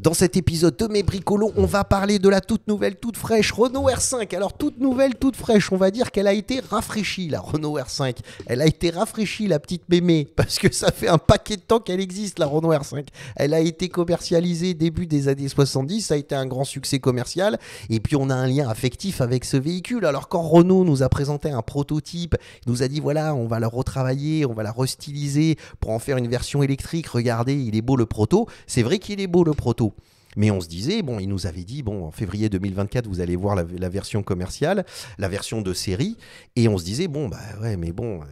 Dans cet épisode de Mes bricolons, on va parler de la toute nouvelle, toute fraîche Renault R5. Alors, toute nouvelle, toute fraîche, on va dire qu'elle a été rafraîchie, la Renault R5. Elle a été rafraîchie, la petite mémé, parce que ça fait un paquet de temps qu'elle existe, la Renault R5. Elle a été commercialisée début des années 70, ça a été un grand succès commercial. Et puis, on a un lien affectif avec ce véhicule. Alors, quand Renault nous a présenté un prototype, il nous a dit voilà, on va le retravailler, on va la restyliser pour en faire une version électrique. Regardez, il est beau le proto. C'est vrai qu'il est beau le proto mais on se disait, bon, il nous avait dit, bon, en février 2024, vous allez voir la, la version commerciale, la version de série. Et on se disait, bon, bah ouais, mais bon, euh,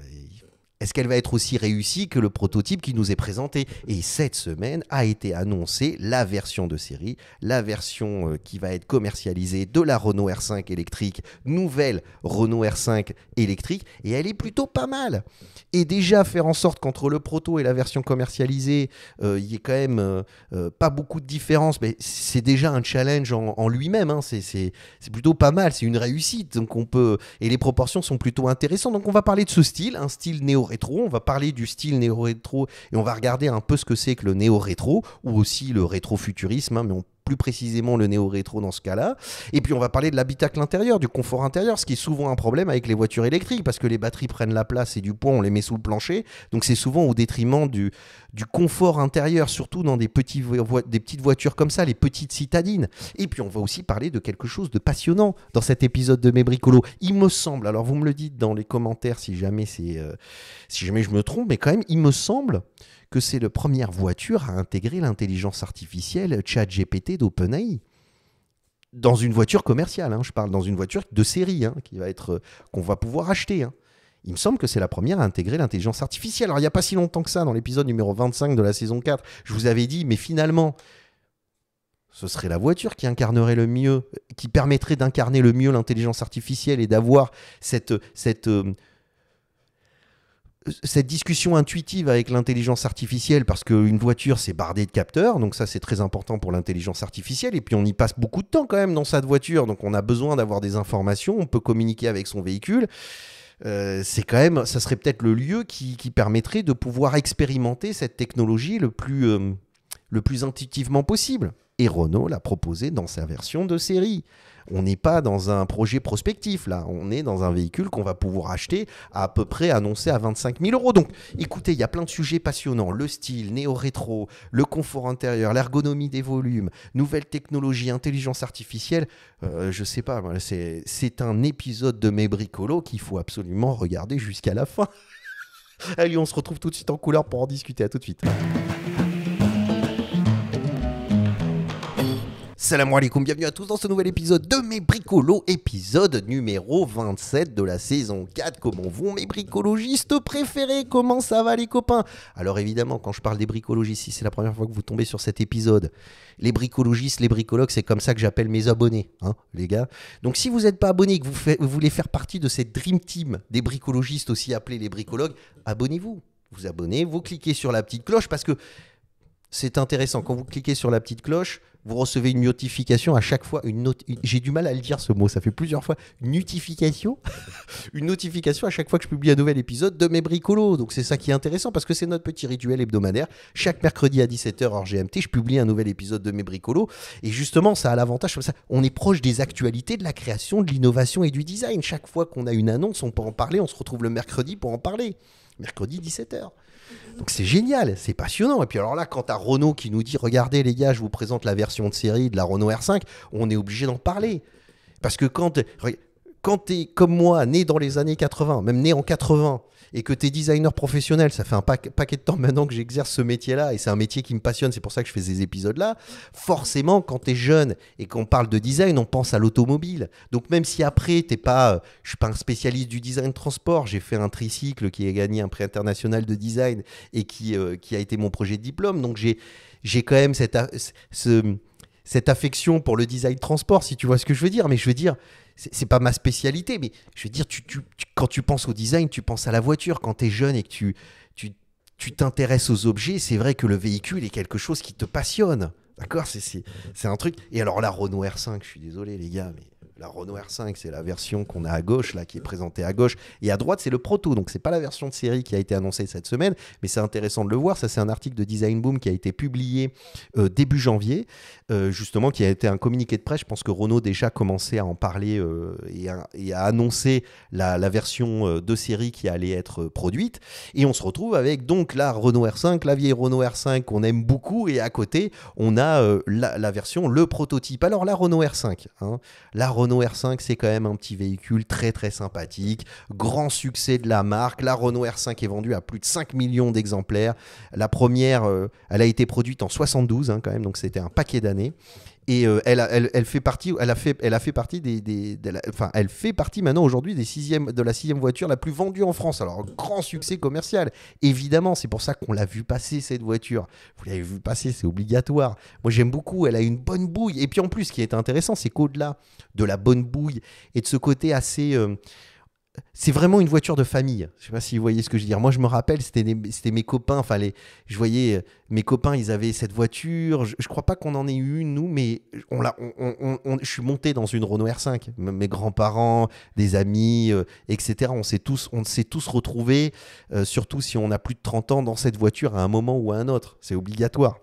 est-ce qu'elle va être aussi réussie que le prototype qui nous est présenté Et cette semaine a été annoncée la version de série, la version euh, qui va être commercialisée de la Renault R5 électrique, nouvelle Renault R5 électrique, et elle est plutôt pas mal. Et déjà faire en sorte qu'entre le proto et la version commercialisée, euh, il y ait quand même euh, pas beaucoup de différence, mais c'est déjà un challenge en, lui-même. Hein. C'est plutôt pas mal, c'est une réussite. Donc on peut et les proportions sont plutôt intéressantes. Donc on va parler de ce style, un style néo rétro On va parler du style néo-rétro et on va regarder un peu ce que c'est que le néo-rétro ou aussi le rétro-futurisme, hein, mais plus précisément le néo-rétro dans ce cas-là. Et puis on va parler de l'habitacle intérieur, du confort intérieur, ce qui est souvent un problème avec les voitures électriques, parce que les batteries prennent la place et du poids, on les met sous le plancher. Donc c'est souvent au détriment du, confort intérieur, surtout dans des, petits des petites voitures comme ça, les petites citadines. Et puis on va aussi parler de quelque chose de passionnant dans cet épisode de Mes Bricolos. Il me semble, alors vous me le dites dans les commentaires si jamais, c'est euh, si jamais je me trompe, mais quand même, il me semble que c'est la première voiture à intégrer l'intelligence artificielle ChatGPT d'OpenAI dans une voiture commerciale. Hein. je parle dans une voiture de série hein, qui va être euh, qu'on va pouvoir acheter. Hein. Il me semble que c'est la première à intégrer l'intelligence artificielle. Alors il n'y a pas si longtemps que ça, dans l'épisode numéro 25 de la saison 4, je vous avais dit, mais finalement, ce serait la voiture qui incarnerait le mieux, qui permettrait d'incarner le mieux l'intelligence artificielle et d'avoir cette, cette euh, cette discussion intuitive avec l'intelligence artificielle, parce qu'une voiture, c'est bardée de capteurs, donc ça c'est très important pour l'intelligence artificielle, et puis on y passe beaucoup de temps quand même dans sa voiture, donc on a besoin d'avoir des informations, on peut communiquer avec son véhicule. Euh, c'est quand même, ça serait peut-être le lieu qui, permettrait de pouvoir expérimenter cette technologie le plus euh, intuitivement possible. Et Renault l'a proposé dans sa version de série. On n'est pas dans un projet prospectif là, on est dans un véhicule qu'on va pouvoir acheter à, peu près annoncé à 25 000 euros. Donc écoutez, il y a plein de sujets passionnants, le style, néo-rétro, le confort intérieur, l'ergonomie des volumes, nouvelles technologies, intelligence artificielle, Je euh, je sais pas, c'est un épisode de mes bricolos qu'il faut absolument regarder jusqu'à la fin. Allez, on se retrouve tout de suite en couleur pour en discuter, à tout de suite. Salam alaikum, bienvenue à tous dans ce nouvel épisode de Mes Bricolos, épisode numéro 27 de la saison 4. Comment vont mes bricologistes préférés Comment ça va les copains Alors évidemment, quand je parle des bricologistes, si c'est la première fois que vous tombez sur cet épisode, les bricologistes, les bricologues, c'est comme ça que j'appelle mes abonnés, hein, les gars. Donc si vous n'êtes pas abonné que vous, voulez faire partie de cette Dream Team des bricologistes, aussi appelés les bricologues, abonnez-vous. Vous abonnez, vous cliquez sur la petite cloche parce que c'est intéressant. Quand vous cliquez sur la petite cloche, vous recevez une notification à chaque fois. Une note, J'ai du mal à le dire ce mot, ça fait plusieurs fois. notification Une notification à chaque fois que je publie un nouvel épisode de mes bricolos. Donc c'est ça qui est intéressant parce que c'est notre petit rituel hebdomadaire. Chaque mercredi à 17h hors GMT, je publie un nouvel épisode de mes bricolos. Et justement, ça a l'avantage ça. On est proche des actualités, de la création, de l'innovation et du design. Chaque fois qu'on a une annonce, on peut en parler. On se retrouve le mercredi pour en parler. Mercredi 17h. Donc c'est génial, c'est passionnant. Et puis alors là, quand à Renault qui nous dit regardez les gars, je vous présente la version de série de la Renault R5, on est obligé d'en parler. Parce que quand, quand tu es comme moi, né dans les années 80, même né en 80, et que tu es designer professionnel, ça fait un paquet de temps maintenant que j'exerce ce métier-là et c'est un métier qui me passionne, c'est pour ça que je fais ces épisodes-là. Forcément, quand tu es jeune et qu'on parle de design, on pense à l'automobile. Donc même si après t'es pas euh, je suis pas un spécialiste du design de transport, j'ai fait un tricycle qui a gagné un prix international de design et qui euh, a été mon projet de diplôme, donc j'ai quand même cette ce cette affection pour le design transport, si tu vois ce que je veux dire. Mais je veux dire, c'est pas ma spécialité, mais je veux dire, tu, quand tu penses au design, tu penses à la voiture. Quand tu es jeune et que tu tu t'intéresses aux objets, c'est vrai que le véhicule est quelque chose qui te passionne. D'accord C'est un truc. Et alors là, Renault R5, je suis désolé, les gars, mais la Renault R5, c'est la version qu'on a à gauche, là, qui est présentée à gauche. Et à droite, c'est le proto. Donc, ce n'est pas la version de série qui a été annoncée cette semaine, mais c'est intéressant de le voir. Ça, c'est un article de Design Boom qui a été publié euh, début janvier, euh, justement, qui a été un communiqué de presse. Je pense que Renault déjà commençait à en parler euh, et, à, annoncer la, version de série qui allait être produite. Et on se retrouve avec donc la Renault R5, la vieille Renault R5 qu'on aime beaucoup. Et à côté, on a la, version, le prototype. Alors, la Renault R5, hein, la Renault Renault R5, c'est quand même un petit véhicule très très sympathique. Grand succès de la marque. La Renault R5 est vendue à plus de 5 millions d'exemplaires. La première, euh, elle a été produite en 72 hein, quand même, donc c'était un paquet d'années. Et euh, elle, fait partie, elle a fait, elle a fait partie des, enfin, elle fait partie maintenant aujourd'hui des sixièmes, de la sixième voiture la plus vendue en France. Alors grand succès commercial, évidemment, c'est pour ça qu'on l'a vu passer cette voiture. Vous l'avez vu passer, c'est obligatoire. Moi j'aime beaucoup, elle a une bonne bouille. Et puis en plus, ce qui est intéressant, c'est qu'au-delà de la bonne bouille et de ce côté assez euh, c'est vraiment une voiture de famille. Je ne sais pas si vous voyez ce que je veux dire. Moi, je me rappelle, c'était mes copains. Enfin, je voyais euh, mes copains, ils avaient cette voiture. Je, ne crois pas qu'on en ait eu une, nous, mais on On, je suis monté dans une Renault R5. mes grands-parents, des amis, euh, etc. On s'est tous, on tous retrouvés, euh, surtout si on a plus de 30 ans, dans cette voiture à un moment ou à un autre. C'est obligatoire.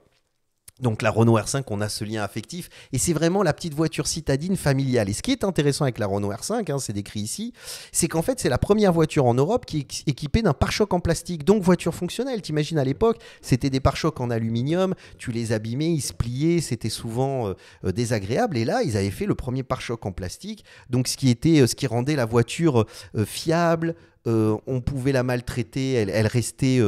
Donc la Renault R5, on a ce lien affectif, et c'est vraiment la petite voiture citadine familiale. Et ce qui est intéressant avec la Renault R5, hein, c'est décrit ici, c'est qu'en fait c'est la première voiture en Europe qui est équipée d'un pare-choc en plastique, donc voiture fonctionnelle. T'imagines à l'époque, c'était des pare-chocs en aluminium, tu les abîmais, ils se pliaient, c'était souvent euh, euh, désagréable. Et là, ils avaient fait le premier pare-choc en plastique, donc ce qui était, euh, ce qui rendait la voiture fiable. on pouvait la maltraiter, elle restait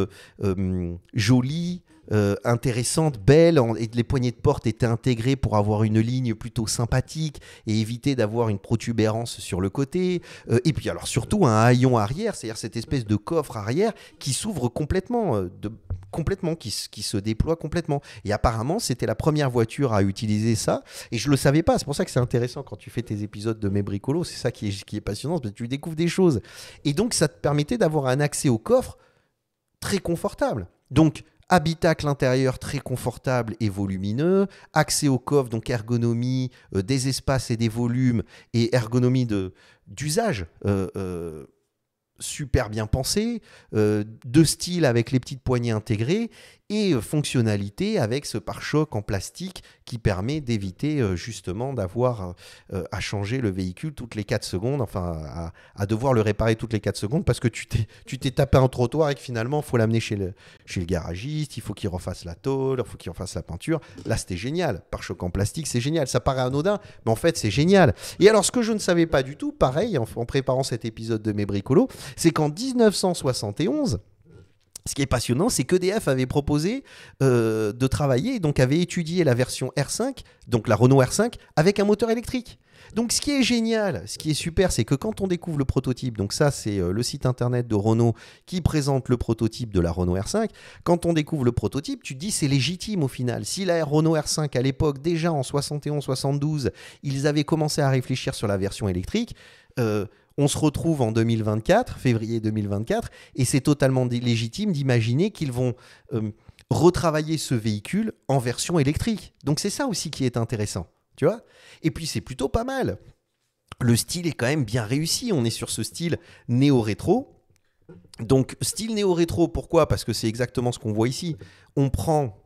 jolie, euh, intéressante, belle, et les poignées de porte étaient intégrées pour avoir une ligne plutôt sympathique et éviter d'avoir une protubérance sur le côté. Euh, et puis alors surtout un haillon arrière, c'est-à-dire cette espèce de coffre arrière qui s'ouvre complètement, euh, complètement qui, se déploie complètement. Et apparemment, c'était la première voiture à utiliser ça, et je le savais pas. C'est pour ça que c'est intéressant quand tu fais tes épisodes de mes bricolos, c'est ça qui est, qui est passionnant, parce tu découvres des choses. Et donc ça te permettait d'avoir un accès au coffre très confortable. Donc, habitacle intérieur très confortable et volumineux, accès au coffre, donc ergonomie euh, des espaces et des volumes, et ergonomie d'usage euh, euh, super bien pensée, de style avec les petites poignées intégrées, et euh, fonctionnalité avec ce pare-choc en plastique qui permet d'éviter euh, justement d'avoir euh, à changer le véhicule toutes les 4 secondes, enfin à, devoir le réparer toutes les 4 secondes parce que tu t'es tapé un trottoir et que finalement il faut l'amener chez le, chez le garagiste, il faut qu'il refasse la tôle, il faut qu'il refasse la peinture. Là c'était génial, pare-choc en plastique c'est génial, ça paraît anodin mais en fait c'est génial. Et alors ce que je ne savais pas du tout, pareil en, en préparant cet épisode de mes bricolos, c'est qu'en 1971, ce qui est passionnant, c'est qu'EDF avait proposé euh, de travailler, donc avait étudié la version R5, donc la Renault R5, avec un moteur électrique. Donc ce qui est génial, ce qui est super, c'est que quand on découvre le prototype, donc ça c'est euh, le site internet de Renault qui présente le prototype de la Renault R5, quand on découvre le prototype, tu dis c'est légitime au final. Si la Renault R5 à l'époque, déjà en 71-72, ils avaient commencé à réfléchir sur la version électrique, euh, on se retrouve en 2024, février 2024, et c'est totalement légitime d'imaginer qu'ils vont euh, retravailler ce véhicule en version électrique. Donc c'est ça aussi qui est intéressant, tu vois Et puis c'est plutôt pas mal. Le style est quand même bien réussi, on est sur ce style néo-rétro. Donc style néo-rétro, pourquoi Parce que c'est exactement ce qu'on voit ici. On prend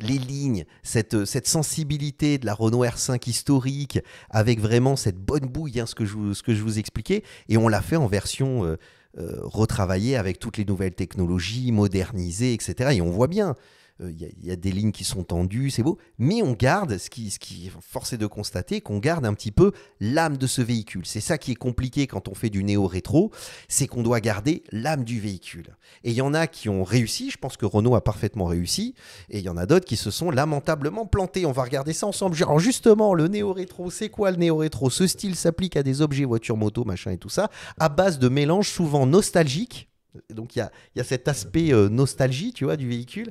les lignes, euh, cette, sensibilité de la Renault R5 historique, avec vraiment cette bonne bouille, hein, ce, que je, ce que je vous expliquais, et on l'a fait en version euh, euh, retravaillée avec toutes les nouvelles technologies, modernisées etc. Et on voit bien, il euh, y, a des lignes qui sont tendues, c'est beau, mais on garde, ce qui, ce qui force est de constater, qu'on garde un petit peu l'âme de ce véhicule. C'est ça qui est compliqué quand on fait du néo-rétro, c'est qu'on doit garder l'âme du véhicule. Et il y en a qui ont réussi, je pense que Renault a parfaitement réussi, et il y en a d'autres qui se sont lamentablement plantés. On va regarder ça ensemble. Alors justement, le néo-rétro, c'est quoi le néo-rétro Ce style s'applique à des objets, voitures, motos, machin et tout ça, à base de mélanges souvent nostalgiques donc il y a, cet aspect euh, nostalgie, tu vois, du véhicule,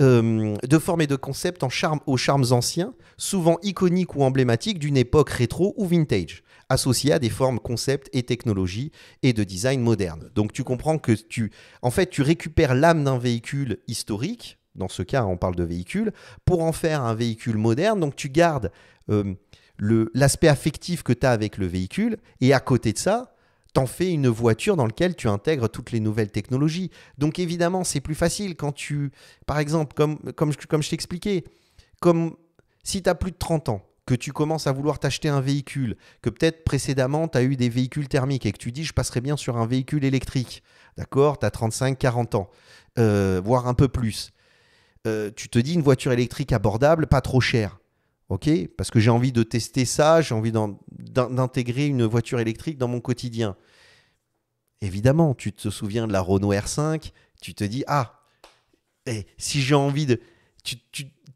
euh, de forme et de concept en charme, aux charmes anciens, souvent iconiques ou emblématiques d'une époque rétro ou vintage, associés à des formes, concepts et technologies et de design moderne. Donc tu comprends que tu, en fait, tu récupères l'âme d'un véhicule historique, dans ce cas on parle de véhicule, pour en faire un véhicule moderne. Donc tu gardes euh, l'aspect affectif que tu as avec le véhicule et à côté de ça, t'en fais une voiture dans laquelle tu intègres toutes les nouvelles technologies. Donc évidemment, c'est plus facile quand tu, par exemple, comme, comme, comme je t'expliquais, comme si tu as plus de 30 ans, que tu commences à vouloir t'acheter un véhicule, que peut-être précédemment tu as eu des véhicules thermiques et que tu dis je passerai bien sur un véhicule électrique, d'accord, tu as 35-40 ans, euh, voire un peu plus. Euh, tu te dis une voiture électrique abordable, pas trop chère. OK Parce que j'ai envie de tester ça, j'ai envie d'intégrer une voiture électrique dans mon quotidien. Évidemment, tu te souviens de la Renault R5, tu te dis Ah, et eh, si j'ai envie de. Tu,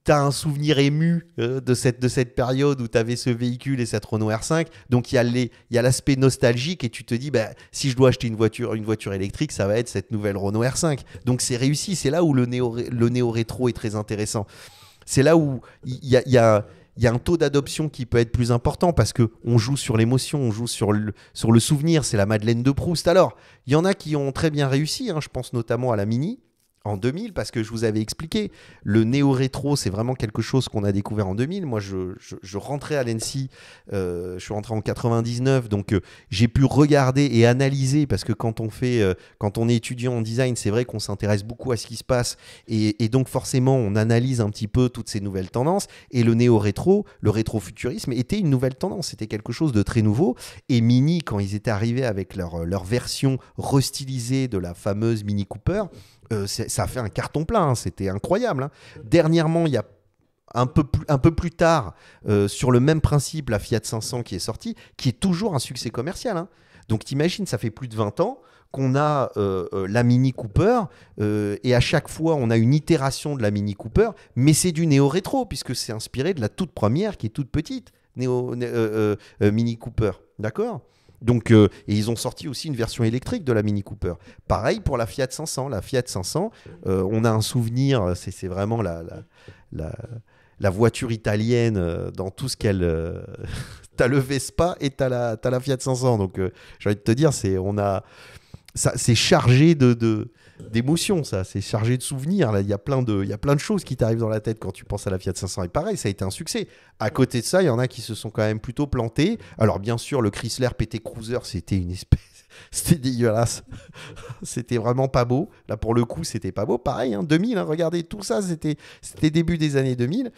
as un souvenir ému euh, de, cette, de cette période où tu avais ce véhicule et cette Renault R5. Donc il y a l'aspect nostalgique et tu te dis bah, si je dois acheter une voiture, une voiture électrique, ça va être cette nouvelle Renault R5. Donc c'est réussi. C'est là où le néo-rétro le néo est très intéressant. C'est là où il y a il y a un taux d'adoption qui peut être plus important parce que on joue sur l'émotion, on joue sur le, sur le souvenir, c'est la Madeleine de Proust. Alors, il y en a qui ont très bien réussi, hein, je pense notamment à la Mini, en 2000 parce que je vous avais expliqué, le néo-rétro, c'est vraiment quelque chose qu'on a découvert en 2000. Moi, je, je, rentrais à l'ENSI, euh, je suis rentré en 99, donc euh, j'ai pu regarder et analyser parce que quand on fait, euh, quand on est étudiant en design, c'est vrai qu'on s'intéresse beaucoup à ce qui se passe et, et, donc forcément, on analyse un petit peu toutes ces nouvelles tendances. Et le néo-rétro, le rétro-futurisme, était une nouvelle tendance, c'était quelque chose de très nouveau. Et Mini, quand ils étaient arrivés avec leur, leur version restylisée de la fameuse Mini Cooper, euh, ça a fait un carton plein, hein, c'était incroyable. Hein. Dernièrement, il y a un peu plus, tard, euh, sur le même principe, la Fiat 500 qui est sortie, qui est toujours un succès commercial. Hein. Donc t'imagines, ça fait plus de 20 ans qu'on a euh, la Mini Cooper, et à chaque fois, on a une itération de la Mini Cooper, mais c'est du néo-rétro, puisque c'est inspiré de la toute première qui est toute petite, Mini Cooper. D'accord euh, et ils ont sorti aussi une version électrique de la Mini Cooper. Pareil pour la Fiat 500. La Fiat 500, euh, on a un souvenir, c'est vraiment la, voiture italienne euh, dans tout ce qu'elle. Tu t'as le Vespa et t'as la, as la Fiat 500. Donc, j'ai envie de te dire, c'est on a, c'est chargé de d'émotions, ça. C'est chargé de souvenirs. Là, il y a plein de, il y a plein de choses qui t'arrivent dans la tête quand tu penses à la Fiat 500. Et pareil, ça a été un succès. À côté de ça, il y en a qui se sont quand même plutôt plantés. Alors bien sûr, le Chrysler PT Cruiser, c'était une espèce, c'était dégueulasse. c'était vraiment pas beau. Là, pour le coup, c'était pas beau. Pareil, 2000. Hein, hein, regardez, tout ça, c'était, c'était début des années 2000.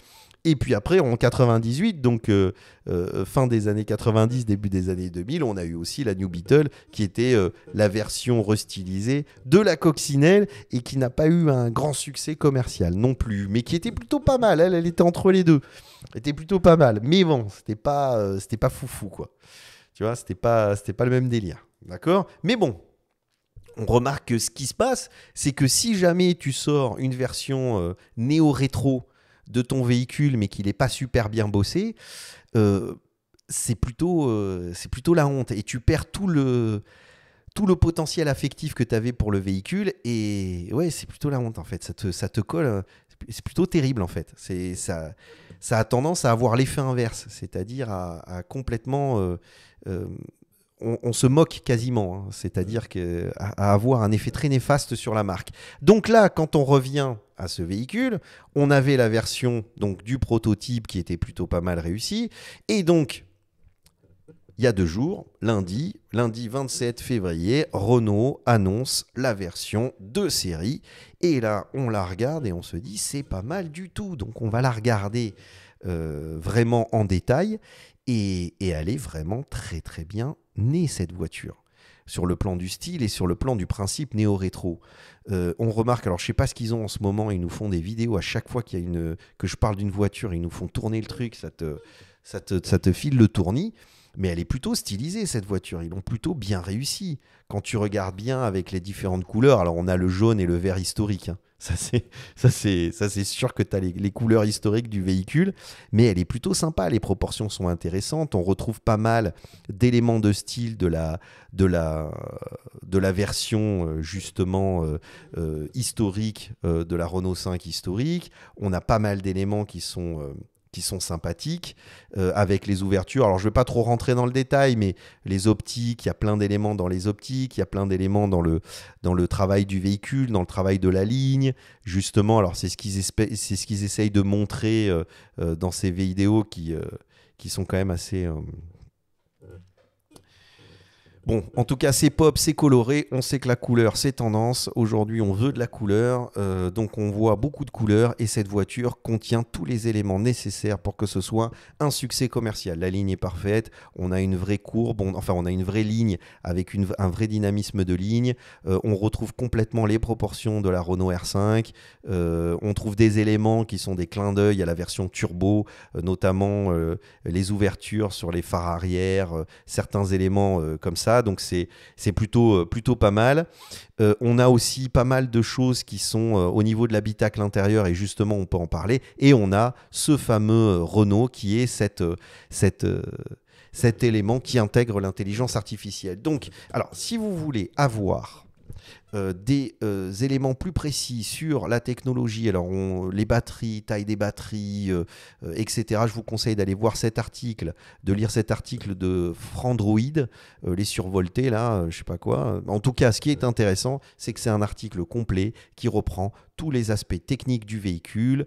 Et puis après, en 98, donc euh, euh, fin des années 90, début des années 2000, on a eu aussi la New Beetle, qui était euh, la version restylisée de la coccinelle et qui n'a pas eu un grand succès commercial non plus, mais qui était plutôt pas mal. Elle, elle était entre les deux. Elle était plutôt pas mal. Mais bon, c'était pas, c'était pas foufou, quoi. Tu vois, c'était pas, c'était pas le même délire. D'accord Mais bon, on remarque que ce qui se passe, c'est que si jamais tu sors une version néo-rétro, de ton véhicule, mais qu'il n'est pas super bien bossé, euh, c'est plutôt, euh, c'est plutôt la honte. Et tu perds tout le, tout le potentiel affectif que tu avais pour le véhicule. Et ouais, c'est plutôt la honte, en fait. Ça te, colle. C'est plutôt terrible, en fait. ça, ça a tendance à avoir l'effet inverse, c'est-à-dire à, complètement euh, euh on, se moque quasiment, hein. c'est-à-dire que, à, avoir un effet très néfaste sur la marque. Donc là, quand on revient à ce véhicule, on avait la version donc du prototype qui était plutôt pas mal réussie, et donc il y a deux jours, lundi, lundi 27 février, Renault annonce la version de série, et là on la regarde et on se dit c'est pas mal du tout, donc on va la regarder. Euh, vraiment en détail et, et elle est vraiment très très bien née cette voiture sur le plan du style et sur le plan du principe néo-rétro. Euh, on remarque, alors je sais pas ce qu'ils ont en ce moment, ils nous font des vidéos à chaque fois qu'il y a une que je parle d'une voiture, ils nous font tourner le truc, ça te ça te, ça te file le tournis mais elle est plutôt stylisée cette voiture. Ils l'ont plutôt bien réussi. Quand tu regardes bien avec les différentes couleurs, alors on a le jaune et le vert historique. Hein. Ça c'est ça c'est ça c'est sûr que tu as les, couleurs historiques du véhicule, mais elle est plutôt sympa, les proportions sont intéressantes, on retrouve pas mal d'éléments de style de la de la de la version euh, justement euh, euh, historique de la Renault 5 historique, on a pas mal d'éléments qui sont sont sympathiques, euh, avec les ouvertures. Alors, je ne vais pas trop rentrer dans le détail, mais les optiques, il y a plein d'éléments dans les optiques, il y a plein d'éléments dans le, dans le travail du véhicule, dans le travail de la ligne. Justement, alors, c'est ce qu'ils, c'est ce qu'ils essayent de montrer euh, euh, dans ces vidéos qui, qui sont quand même assez Bon, en tout cas, c'est pop, c'est coloré. On sait que la couleur, c'est tendance. Aujourd'hui, on veut de la couleur. Euh, donc, on voit beaucoup de couleurs et cette voiture contient tous les éléments nécessaires pour que ce soit un succès commercial. La ligne est parfaite. On a une vraie courbe. enfin, on a une vraie ligne avec un vrai dynamisme de ligne. Euh, on retrouve complètement les proportions de la Renault R5. Euh, on trouve des éléments qui sont des clins d'œil à la version turbo, notamment les ouvertures sur les phares arrière, certains éléments comme ça donc c'est plutôt, euh, plutôt pas mal. Euh, on a aussi pas mal de choses qui sont euh, au niveau de l'habitacle intérieur, et justement, on peut en parler. Et on a ce fameux Renault qui est cette, cette, cet élément qui intègre l'intelligence artificielle. Donc, alors, si vous voulez avoir euh, des euh, éléments plus précis sur la technologie, alors les batteries, taille des batteries, euh, etc. Je vous conseille d'aller voir cet article, de lire cet article de Frandroid, les survoltés là, je sais pas quoi. En tout cas, ce qui est intéressant, c'est que c'est un article complet qui reprend tous les aspects techniques du véhicule,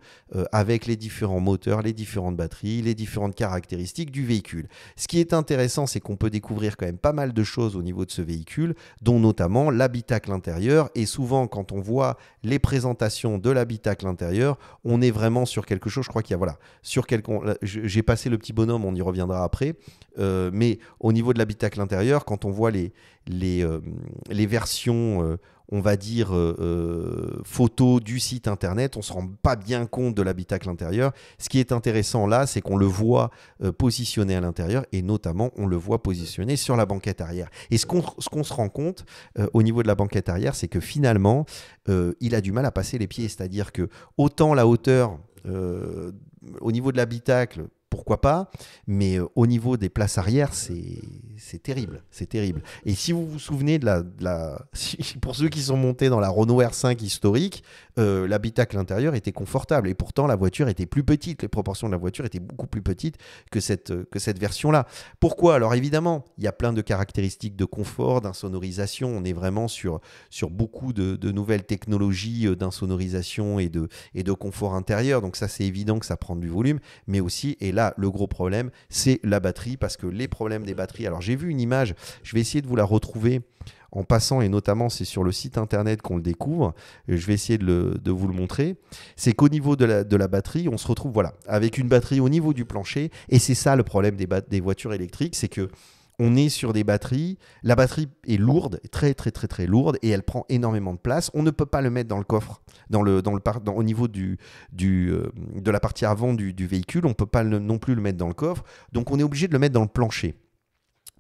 avec les différents moteurs, les différentes batteries, les différentes caractéristiques du véhicule. Ce qui est intéressant, c'est qu'on peut découvrir quand même pas mal de choses au niveau de ce véhicule, dont notamment l'habitacle intérieur et souvent, quand on voit les présentations de l'habitacle intérieur, on est vraiment sur quelque chose. Je crois qu'il y a, voilà, sur quelqu'un. J'ai passé le petit bonhomme, on y reviendra après. Euh, mais au niveau de l'habitacle intérieur, quand on voit les, les, euh, les versions. Euh, on va dire, euh, euh, photo du site internet. On ne se rend pas bien compte de l'habitacle intérieur. Ce qui est intéressant là, c'est qu'on le voit euh, positionné à l'intérieur et notamment on le voit positionné sur la banquette arrière. Et ce qu'on se rend compte au niveau de la banquette arrière, c'est que finalement, il a du mal à passer les pieds. C'est-à-dire que autant la hauteur au niveau de l'habitacle, pourquoi pas, mais euh, au niveau des places arrière, c'est terrible, c'est terrible. Et si vous vous souvenez de la, pour ceux qui sont montés dans la Renault R5 historique, euh, l'habitacle intérieur était confortable et pourtant la voiture était plus petite, les proportions de la voiture étaient beaucoup plus petites que cette euh, que cette version là. Pourquoi Alors évidemment, il y a plein de caractéristiques de confort, d'insonorisation. On est vraiment sur sur beaucoup de, nouvelles technologies d'insonorisation et de et de confort intérieur. Donc ça, c'est évident que ça prend du volume, mais aussi et là là, le gros problème, c'est la batterie, parce que les problèmes des batteries. Alors, j'ai vu une image, je vais essayer de vous la retrouver en passant, et notamment c'est sur le site internet qu'on le découvre, je vais essayer de, vous le montrer, c'est qu'au niveau de la, de la, batterie, on se retrouve voilà, avec une batterie au niveau du plancher, et c'est ça le problème des, des voitures électriques, c'est que on est sur des batteries. La batterie est lourde, très très très très lourde, et elle prend énormément de place. On ne peut pas le mettre dans le coffre, dans le, dans le au niveau du, du, euh, de la partie avant du, véhicule. On ne peut pas non plus le mettre dans le coffre. Donc on est obligé de le mettre dans le plancher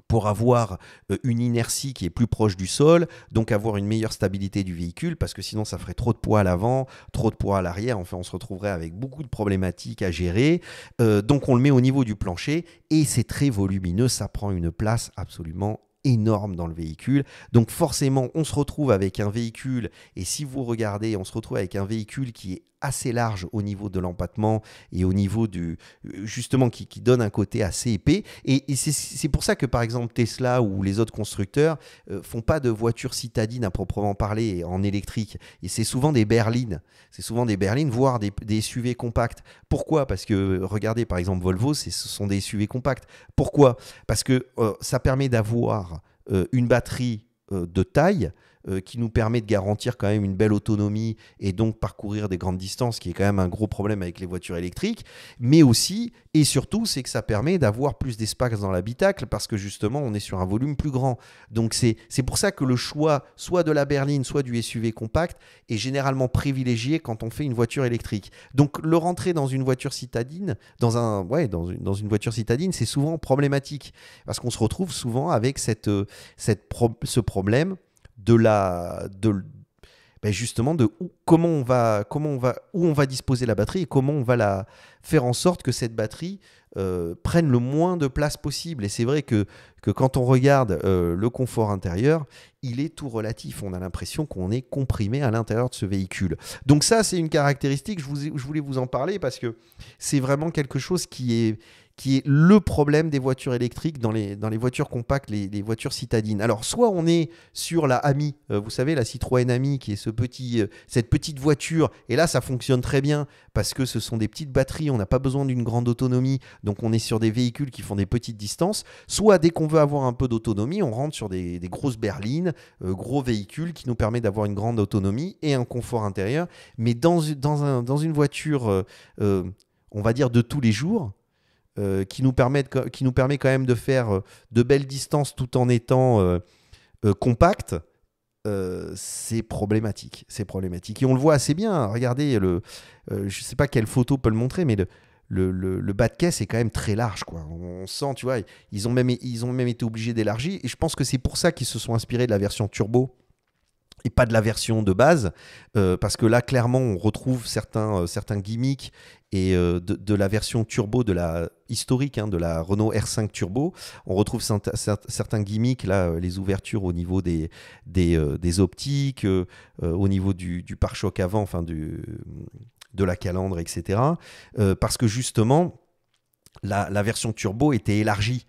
pour avoir euh, une inertie qui est plus proche du sol, donc avoir une meilleure stabilité du véhicule, parce que sinon ça ferait trop de poids à l'avant, trop de poids à l'arrière, enfin on se retrouverait avec beaucoup de problématiques à gérer. Euh, donc on le met au niveau du plancher et c'est très volumineux, ça prend une place absolument énorme dans le véhicule. Donc forcément, on se retrouve avec un véhicule, et si vous regardez, on se retrouve avec un véhicule qui est assez large au niveau de l'empattement et au niveau du justement qui, donne un côté assez épais et, c'est pour ça que par exemple Tesla ou les autres constructeurs euh, font pas de voitures citadines à proprement parler en électrique et c'est souvent des berlines c'est souvent des berlines voire des, des SUV compacts pourquoi parce que regardez par exemple Volvo ce sont des SUV compacts pourquoi parce que euh, ça permet d'avoir euh, une batterie de taille euh, qui nous permet de garantir quand même une belle autonomie et donc parcourir des grandes distances, qui est quand même un gros problème avec les voitures électriques. Mais aussi et surtout, c'est que ça permet d'avoir plus d'espace dans l'habitacle parce que justement, on est sur un volume plus grand. Donc c'est pour ça que le choix soit de la berline, soit du SUV compact est généralement privilégié quand on fait une voiture électrique. Donc le rentrer dans une voiture citadine, dans, un, ouais, dans, une, dans une voiture citadine, c'est souvent problématique parce qu'on se retrouve souvent avec euh, ce problème de la, de, ben justement de où, comment on va comment on va où on va disposer la batterie et comment on va la faire en sorte que cette batterie euh, prenne le moins de place possible et c'est vrai que, que quand on regarde euh, le confort intérieur il est tout relatif on a l'impression qu'on est comprimé à l'intérieur de ce véhicule donc ça c'est une caractéristique je, vous, je voulais vous en parler parce que c'est vraiment quelque chose qui est qui est le problème des voitures électriques dans les, dans les voitures compactes, les, voitures citadines. Alors, soit on est sur la Ami, euh, vous savez, la Citroën Ami, qui est ce petit, euh, cette petite voiture, et là, ça fonctionne très bien parce que ce sont des petites batteries, on n'a pas besoin d'une grande autonomie, donc on est sur des véhicules qui font des petites distances. Soit dès qu'on veut avoir un peu d'autonomie, on rentre sur des, des grosses berlines, euh, gros véhicules qui nous permettent d'avoir une grande autonomie et un confort intérieur. Mais dans, dans, dans une voiture, on va dire, de tous les jours, euh, qui, nous permet quand même de faire euh, de belles distances tout en étant euh, compact, c'est problématique. C'est problématique. Et on le voit assez bien. Regardez, le, je ne sais pas quelle photo peut le montrer, mais le, bas de caisse est quand même très large. Quoi. On sent, tu vois, ils ont même, ils ont même été obligés d'élargir. Et je pense que c'est pour ça qu'ils se sont inspirés de la version turbo et pas de la version de base, euh, parce que là, clairement, on retrouve certains, euh, certains gimmicks et euh, de, la version turbo, de la historique, hein, de la Renault R5 turbo. On retrouve certains gimmicks, là, les ouvertures au niveau des, des, des optiques, au niveau du, pare-choc avant, enfin, du, de la calandre, etc. parce que justement, la, version turbo était élargie.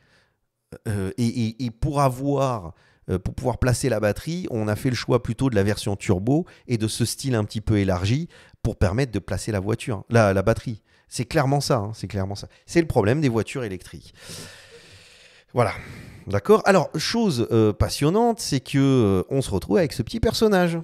Et, et, pour avoir euh, pour pouvoir placer la batterie, on a fait le choix plutôt de la version turbo et de ce style un petit peu élargi pour permettre de placer la voiture, hein, la, la batterie. C'est clairement ça, hein, c'est clairement ça. C'est le problème des voitures électriques. Voilà. D'accord Alors, chose euh, passionnante, c'est que euh, on se retrouve avec ce petit personnage.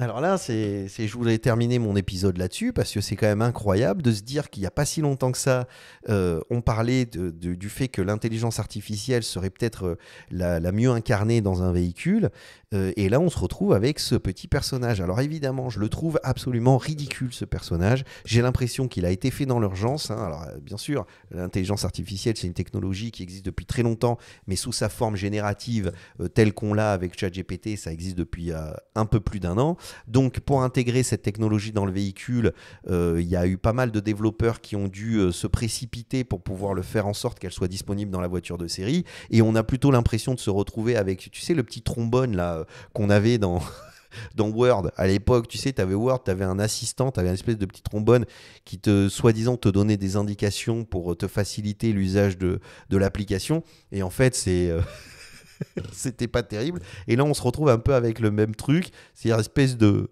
Alors là, c'est, je voulais terminer mon épisode là-dessus parce que c'est quand même incroyable de se dire qu'il n'y a pas si longtemps que ça, euh, on parlait du fait que l'intelligence artificielle serait peut-être euh, la, mieux incarnée dans un véhicule. Euh, et là, on se retrouve avec ce petit personnage. Alors évidemment, je le trouve absolument ridicule, ce personnage. J'ai l'impression qu'il a été fait dans l'urgence. Hein. Alors bien sûr, l'intelligence artificielle, c'est une technologie qui existe depuis très longtemps, mais sous sa forme générative telle qu'on l'a avec ChatGPT, ça existe depuis un peu plus d'un an. Donc pour intégrer cette technologie dans le véhicule, euh, il y a eu pas mal de développeurs qui ont dû euh, se précipiter pour pouvoir le faire en sorte qu'elle soit disponible dans la voiture de série. Et on a plutôt l'impression de se retrouver avec, tu sais, le petit trombone là euh, qu'on avait dans Word. À l'époque, tu sais, tu avais Word, tu avais un assistant, tu avais une espèce de petit trombone qui te, soi-disant, te donnait des indications pour te faciliter l'usage de, l'application. Et en fait, c'est. C'était pas terrible. Et là, on se retrouve un peu avec le même truc. C'est-à-dire une espèce de,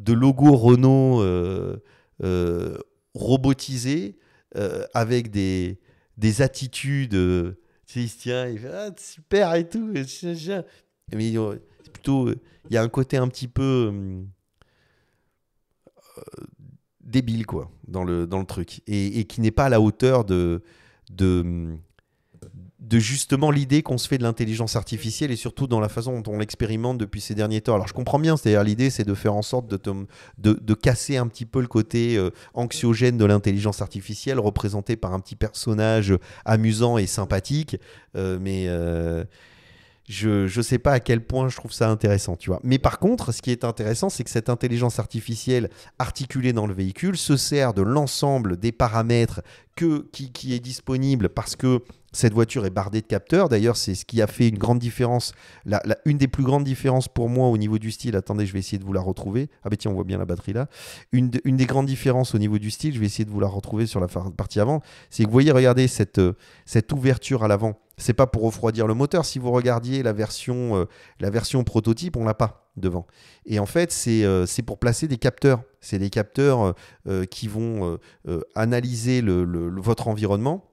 de logo Renault euh, euh, robotisé euh, avec des, des attitudes. il se tient, il fait ah, super et tout. Mais plutôt. Il y a un côté un petit peu hum, débile quoi dans le, dans le truc et, qui n'est pas à la hauteur de, de hum, de justement l'idée qu'on se fait de l'intelligence artificielle et surtout dans la façon dont on l'expérimente depuis ces derniers temps. Alors je comprends bien, c'est-à-dire l'idée c'est de faire en sorte de, de, casser un petit peu le côté euh, anxiogène de l'intelligence artificielle représenté par un petit personnage amusant et sympathique, euh, mais euh, je ne sais pas à quel point je trouve ça intéressant, tu vois. Mais par contre, ce qui est intéressant, c'est que cette intelligence artificielle articulée dans le véhicule se sert de l'ensemble des paramètres que, qui, qui est disponible parce que cette voiture est bardée de capteurs. D'ailleurs, c'est ce qui a fait une grande différence, la, une des plus grandes différences pour moi au niveau du style. Attendez, je vais essayer de vous la retrouver. Ah, bah tiens, on voit bien la batterie là. Une, une des grandes différences au niveau du style, je vais essayer de vous la retrouver sur la partie avant. C'est que vous voyez, regardez cette, euh, cette ouverture à l'avant. C'est pas pour refroidir le moteur. Si vous regardiez la version, euh, la version prototype, on l'a pas devant. Et en fait, c'est euh, c'est pour placer des capteurs. C'est des capteurs qui vont analyser le, votre environnement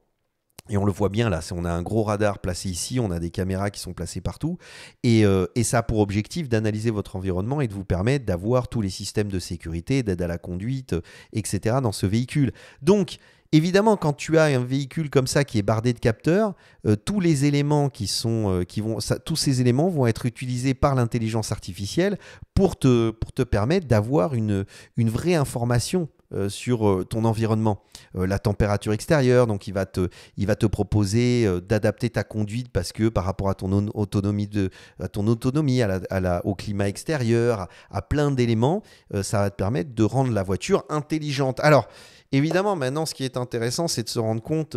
et on le voit bien là, on a un gros radar placé ici, on a des caméras qui sont placées partout, euh, et, ça a pour objectif d'analyser votre environnement et de vous permettre d'avoir tous les systèmes de sécurité, d'aide à la conduite, euh, etc. dans ce véhicule. Donc, évidemment, quand tu as un véhicule comme ça qui est bardé de capteurs, euh, tous les éléments qui sont, qui vont, ça, tous ces éléments vont être utilisés par l'intelligence artificielle pour te, pour te permettre d'avoir une, une vraie information euh, sur euh, ton environnement, euh, la température extérieure. Donc, il va te, il va te proposer d'adapter ta conduite parce que par rapport à ton autonomie, de, ton autonomie à au climat extérieur, à, plein d'éléments, ça va te permettre de rendre la voiture intelligente. Alors, Évidemment, maintenant, ce qui est intéressant, c'est de se rendre compte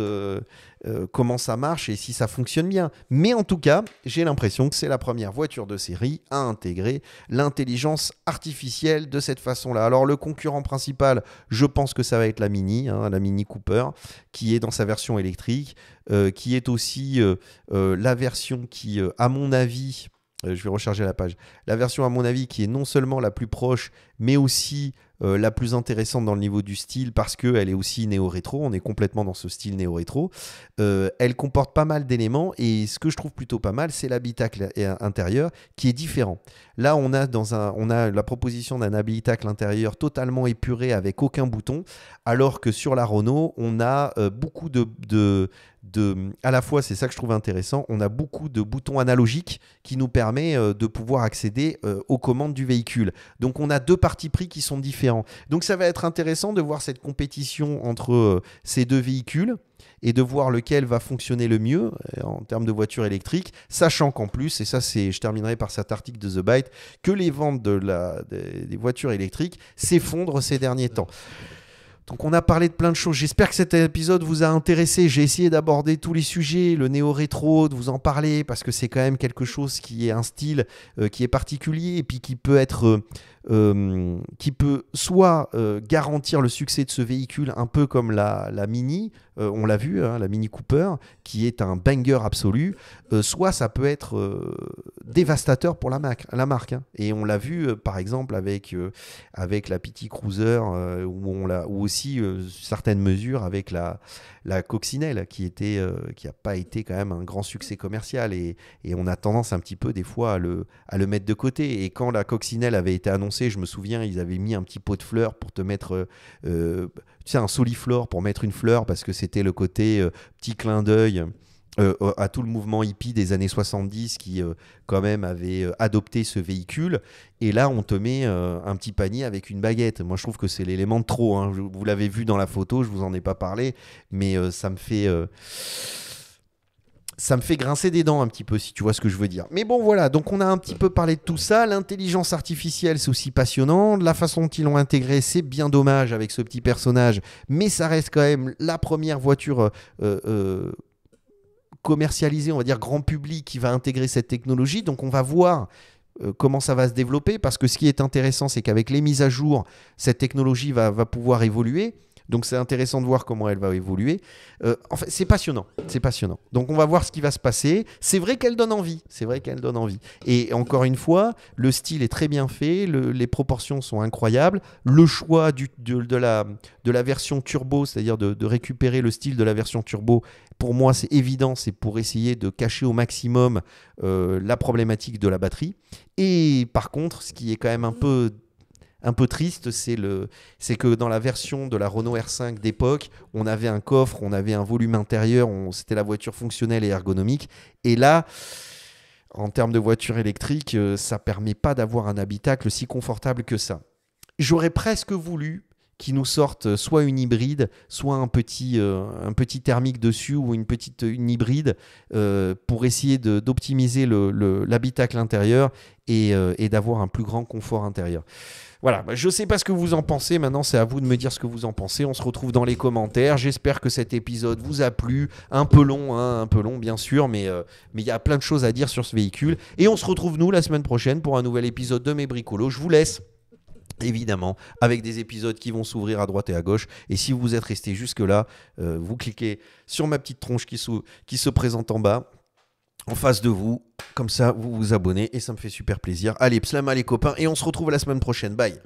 euh, comment ça marche et si ça fonctionne bien. Mais en tout cas, j'ai l'impression que c'est la première voiture de série à intégrer l'intelligence artificielle de cette façon-là. Alors le concurrent principal, je pense que ça va être la Mini, hein, la Mini Cooper, qui est dans sa version électrique, euh, qui est aussi euh, la version qui, à mon avis, je vais recharger la page, la version à mon avis qui est non seulement la plus proche mais aussi euh, la plus intéressante dans le niveau du style parce qu'elle est aussi néo-rétro, on est complètement dans ce style néo-rétro. Euh, elle comporte pas mal d'éléments et ce que je trouve plutôt pas mal, c'est l'habitacle euh, intérieur qui est différent. Là, on a, dans un, on a la proposition d'un habitacle intérieur totalement épuré avec aucun bouton, alors que sur la Renault, on a beaucoup de, de à la fois, c'est ça que je trouve intéressant, on a beaucoup de boutons analogiques qui nous permet de pouvoir accéder aux commandes du véhicule. Donc on a deux, partis pris qui sont différents. Donc ça va être intéressant de voir cette compétition entre euh, ces deux véhicules et de voir lequel va fonctionner le mieux euh, en termes de voitures électriques, sachant qu'en plus, et ça c'est, je terminerai par cet article de The Byte, que les ventes de la, des, voitures électriques s'effondrent ces derniers temps. Donc on a parlé de plein de choses. J'espère que cet épisode vous a intéressé. J'ai essayé d'aborder tous les sujets, le néo-rétro, de vous en parler parce que c'est quand même quelque chose qui est un style euh, qui est particulier et puis qui peut être euh, qui peut soit euh, garantir le succès de ce véhicule, un peu comme la, Mini, euh, on l'a vu, hein, la Mini Cooper, qui est un banger absolu, soit ça peut être dévastateur pour la, marque. La marque hein. Et on l'a vu, par exemple, avec, avec la Petit Cruiser, où on l'a, ou aussi certaines mesures avec la, la Coccinelle, qui était, qui n'a pas été quand même un grand succès commercial. Et, et, on a tendance un petit peu, des fois, à le, à le mettre de côté. Et quand la Coccinelle avait été annoncée, je me souviens, ils avaient mis un petit pot de fleurs pour te mettre, euh, euh, tu sais, un soliflore pour mettre une fleur parce que c'était le côté euh, petit clin d'œil. à tout le mouvement hippie des années 70 qui quand même avait adopté ce véhicule. Et là, on te met un petit panier avec une baguette. Moi, je trouve que c'est l'élément de trop. Hein. Vous l'avez vu dans la photo, je vous en ai pas parlé, mais ça me fait ça me fait grincer des dents un petit peu, si tu vois ce que je veux dire. Mais bon, voilà, donc on a un petit peu parlé de tout ça. L'intelligence artificielle, c'est aussi passionnant. La façon dont ils l'ont intégré, c'est bien dommage avec ce petit personnage, mais ça reste quand même la première voiture. Euh, euh, commercialisée, on va dire grand public qui va intégrer cette technologie. Donc on va voir euh, comment ça va se développer, parce que ce qui est intéressant, c'est qu'avec les mises à jour, cette technologie va pouvoir évoluer. Donc c'est intéressant de voir comment elle va évoluer. Euh, en fait, c'est passionnant, c'est passionnant. Donc on va voir ce qui va se passer. C'est vrai qu'elle donne envie, c'est vrai qu'elle donne envie. Et encore une fois, le style est très bien fait, les proportions sont incroyables, le choix du, de, la, de la version turbo, c'est-à-dire de, récupérer le style de la version turbo, pour moi c'est évident, c'est pour essayer de cacher au maximum euh, la problématique de la batterie. Et par contre, ce qui est quand même un peu un peu triste, c'est que dans la version de la Renault R5 d'époque, on avait un coffre, on avait un volume intérieur, on, c'était la voiture fonctionnelle et ergonomique. Et là, en termes de voiture électrique, euh, ça permet pas d'avoir un habitacle si confortable que ça. J'aurais presque voulu qu'ils nous sortent euh, soit une hybride, soit un petit, euh, un petit thermique dessus ou une petite hybride pour essayer d'optimiser l'habitacle intérieur et, d'avoir un plus grand confort intérieur. Voilà, bah, je sais pas ce que vous en pensez. Maintenant, c'est à vous de me dire ce que vous en pensez. On se retrouve dans les commentaires. J'espère que cet épisode vous a plu. Un peu long, hein, un peu long, bien sûr, mais euh, mais il y a plein de choses à dire sur ce véhicule. Et on se retrouve nous la semaine prochaine pour un nouvel épisode de Mes Bricolos. Je vous laisse évidemment, avec des épisodes qui vont s'ouvrir à droite et à gauche. Et si vous êtes resté jusque-là, euh, vous cliquez sur ma petite tronche qui se présente en bas en face de vous. Comme ça, vous vous abonnez et ça me fait super plaisir. Allez, pslama les copains et on se retrouve la semaine prochaine. Bye